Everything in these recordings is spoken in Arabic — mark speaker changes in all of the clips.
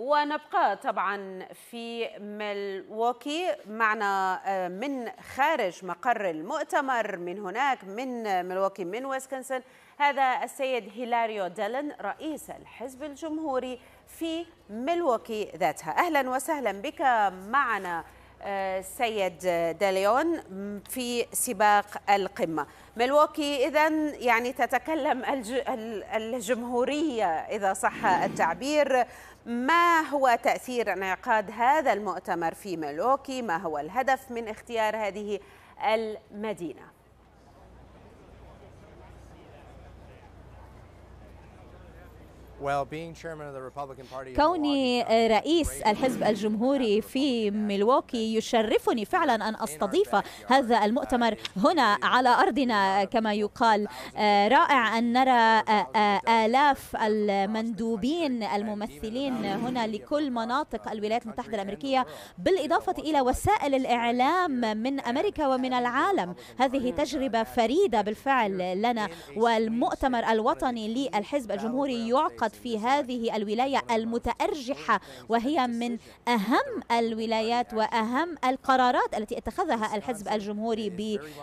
Speaker 1: ونبقى طبعا في ملواكي معنا آه، من خارج مقر المؤتمر من هناك من ملواكي من ويسكنسن هذا السيد هيلاريو ديلن رئيس الحزب الجمهوري في ملواكي ذاتها أهلا وسهلا بك معنا آه، سيد داليون في سباق القمة ملواكي إذا يعني تتكلم الجمهورية إذا صح التعبير ما هو تأثير انعقاد هذا المؤتمر في ملوكي ما هو الهدف من اختيار هذه المدينة كوني
Speaker 2: رئيس الحزب الجمهوري في ميلواكي يشرفني فعلا أن أستضيف هذا المؤتمر هنا على أرضنا كما يقال رائع أن نرى آلاف المندوبين الممثلين هنا لكل مناطق الولايات المتحدة الأمريكية بالإضافة إلى وسائل الإعلام من أمريكا ومن العالم هذه تجربة فريدة بالفعل لنا والمؤتمر الوطني للحزب الجمهوري يعقد فقط في هذه الولاية المتأرجحة وهي من أهم الولايات وأهم القرارات التي اتخذها الحزب الجمهوري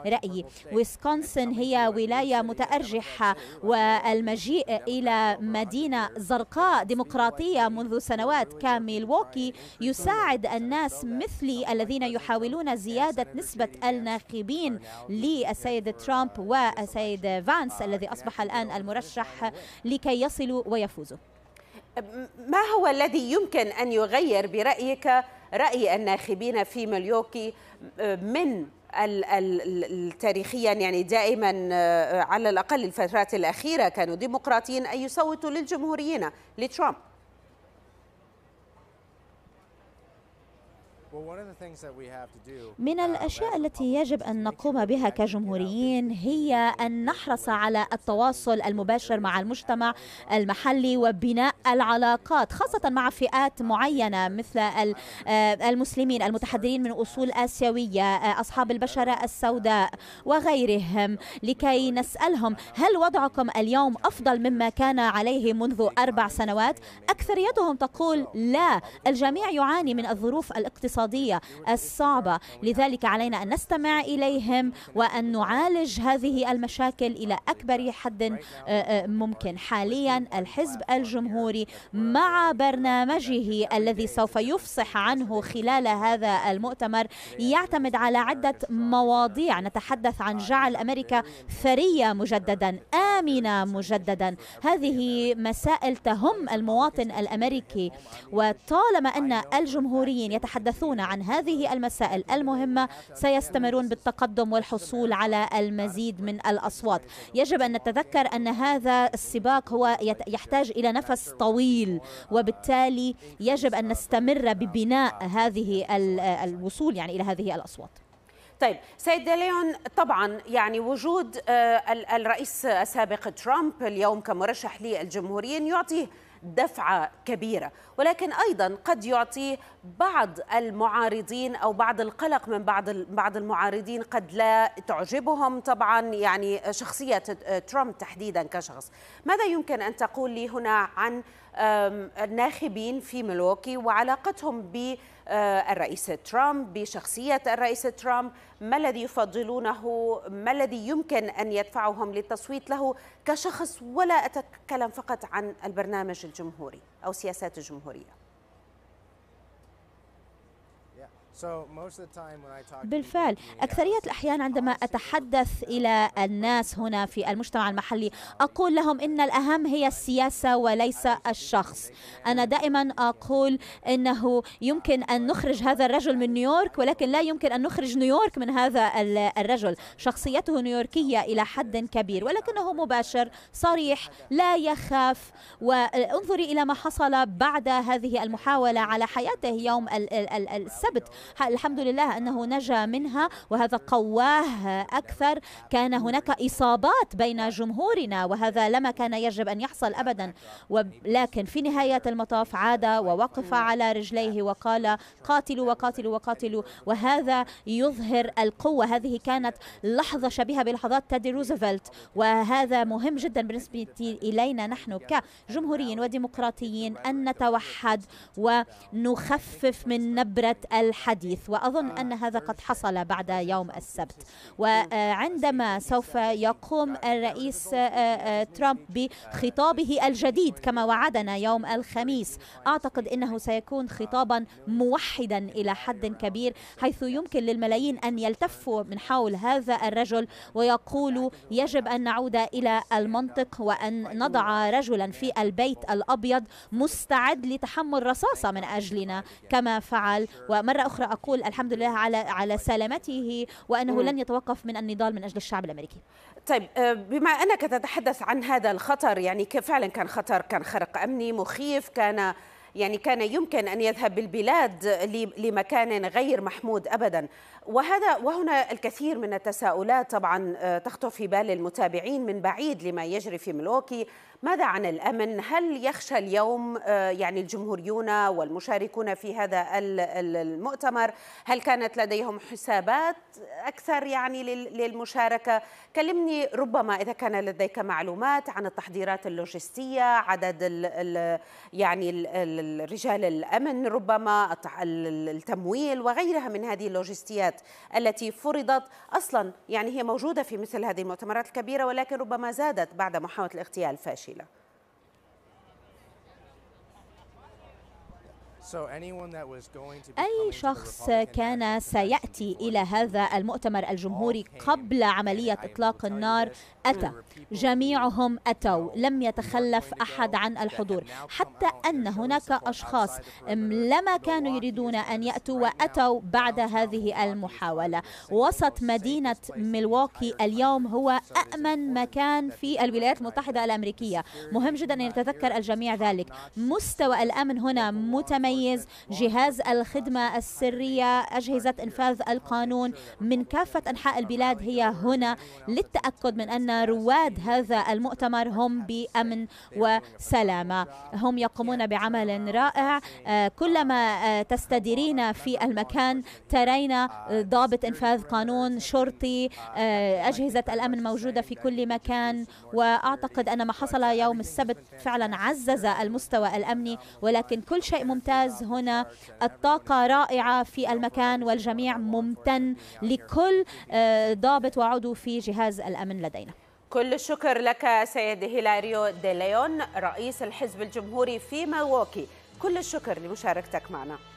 Speaker 2: برأيي ويسكونسن هي ولاية متأرجحة والمجيء إلى مدينة زرقاء ديمقراطية منذ سنوات ووكي يساعد الناس مثلي الذين يحاولون زيادة نسبة الناخبين للسيد ترامب والسيد فانس الذي أصبح
Speaker 1: الآن المرشح لكي يصلوا ويفوزوا يفوزوا ما هو الذي يمكن أن يغير برأيك رأي الناخبين في مليوكي من التاريخيا يعني دائما أه، على الأقل الفترات الأخيرة كانوا ديمقراطيين أن يصوتوا للجمهوريين لترامب من uh,
Speaker 2: الأشياء التي يجب أن نقوم بها كجمهوريين هي أن نحرص على التواصل المباشر مع المجتمع المحلي وبناء العلاقات خاصة مع فئات معينة مثل آه، المسلمين المتحدرين من أصول آسيوية آه، أصحاب البشرة السوداء وغيرهم لكي نسألهم هل وضعكم اليوم أفضل مما كان عليه منذ أربع سنوات؟ أكثريتهم تقول لا الجميع يعاني من الظروف الاقتصادية الاقتصادية الصعبة لذلك علينا أن نستمع إليهم وأن نعالج هذه المشاكل إلى أكبر حد آه، آه، ممكن حاليا الحزب الجمهوري مع برنامجه الذي سوف يفصح عنه خلال هذا المؤتمر يعتمد على عدة مواضيع نتحدث عن جعل أمريكا ثرية مجددا آمنة مجددا هذه مسائل تهم المواطن الأمريكي وطالما أن الجمهوريين يتحدثون يبحثون عن هذه المسائل المهمة سيستمرون بالتقدم والحصول على المزيد من الأصوات يجب أن نتذكر أن هذا السباق هو يحتاج إلى نفس طويل وبالتالي يجب أن نستمر ببناء هذه الوصول يعني إلى هذه الأصوات
Speaker 1: طيب سيد ديليون طبعا يعني وجود آه، الرئيس السابق ترامب اليوم كمرشح للجمهوريين يعطي دفعه كبيره ولكن ايضا قد يعطي بعض المعارضين او بعض القلق من بعض بعض المعارضين قد لا تعجبهم طبعا يعني شخصيه ترامب تحديدا كشخص ماذا يمكن ان تقول لي هنا عن الناخبين في ملوكي وعلاقتهم بالرئيس ترامب بشخصية الرئيس ترامب ما الذي يفضلونه ما الذي يمكن أن يدفعهم للتصويت له كشخص ولا أتكلم فقط عن البرنامج الجمهوري أو سياسات الجمهورية بالفعل
Speaker 2: أكثرية الأحيان عندما أتحدث إلى الناس هنا في المجتمع المحلي أقول لهم إن الأهم هي السياسة وليس الشخص أنا دائما أقول إنه يمكن أن نخرج هذا الرجل من نيويورك ولكن لا يمكن أن نخرج نيويورك من هذا الرجل شخصيته نيويوركية إلى حد كبير ولكنه مباشر صريح لا يخاف وانظري إلى ما حصل بعد هذه المحاولة على حياته يوم السبت الحمد لله أنه نجا منها وهذا قواه أكثر كان هناك إصابات بين جمهورنا وهذا لما كان يجب أن يحصل أبدا ولكن في نهاية المطاف عاد ووقف على رجليه وقال قاتلوا وقاتلوا وقاتلوا وهذا يظهر القوة هذه كانت لحظة شبيهة بلحظات تادي روزفلت وهذا مهم جدا بالنسبة إلينا نحن كجمهوريين وديمقراطيين أن نتوحد ونخفف من نبرة الحديث الحديث وأظن أن هذا قد حصل بعد يوم السبت وعندما سوف يقوم الرئيس آه، آه، ترامب بخطابه الجديد كما وعدنا يوم الخميس أعتقد أنه سيكون خطابا موحدا إلى حد كبير حيث يمكن للملايين أن يلتفوا من حول هذا الرجل ويقولوا يجب أن نعود إلى المنطق وأن نضع رجلا في البيت الأبيض مستعد لتحمل رصاصة من أجلنا كما فعل ومرة أخرى اقول الحمد لله على على سلامته
Speaker 1: وانه لن يتوقف من النضال من اجل الشعب الامريكي. طيب آه، بما انك تتحدث عن هذا الخطر يعني فعلا كان خطر كان خرق امني مخيف كان يعني كان يمكن ان يذهب بالبلاد لمكان غير محمود ابدا وهذا وهنا الكثير من التساؤلات طبعا آه، تخطر في بال المتابعين من بعيد لما يجري في ملوكي ماذا عن الامن هل يخشى اليوم آه، يعني الجمهوريون والمشاركون في هذا المؤتمر هل كانت لديهم حسابات اكثر يعني للمشاركه كلمني ربما اذا كان لديك معلومات عن التحضيرات اللوجستيه عدد ال ال يعني الرجال رجال الامن ربما التمويل وغيرها من هذه اللوجستيات التسهيلات التي فرضت أصلا يعني هي موجودة في مثل هذه المؤتمرات الكبيرة ولكن ربما زادت بعد محاولة الاغتيال الفاشلة أي شخص
Speaker 2: كان سيأتي إلى هذا المؤتمر الجمهوري قبل عملية إطلاق النار أتى جميعهم أتوا لم يتخلف أحد عن الحضور حتى أن هناك أشخاص لما كانوا يريدون أن يأتوا وأتوا بعد هذه المحاولة وسط مدينة ملواكي اليوم هو أأمن مكان في الولايات المتحدة الأمريكية مهم جدا أن يتذكر الجميع ذلك مستوى الأمن هنا متميز تميز جهاز الخدمة السرية أجهزة إنفاذ القانون من كافة أنحاء البلاد هي هنا للتأكد من أن رواد هذا المؤتمر هم بأمن وسلامة هم يقومون بعمل رائع آه، كلما آه، تستديرين في المكان ترين ضابط إنفاذ قانون شرطي آه، أجهزة الأمن موجودة في كل مكان وأعتقد أن ما حصل يوم السبت فعلا عزز المستوى الأمني ولكن كل شيء ممتاز ممتاز هنا الطاقة رائعة في المكان والجميع ممتن لكل آه، ضابط وعضو في جهاز الأمن لدينا
Speaker 1: كل الشكر لك سيد هيلاريو دي ليون رئيس الحزب الجمهوري في ميلواكي كل الشكر لمشاركتك معنا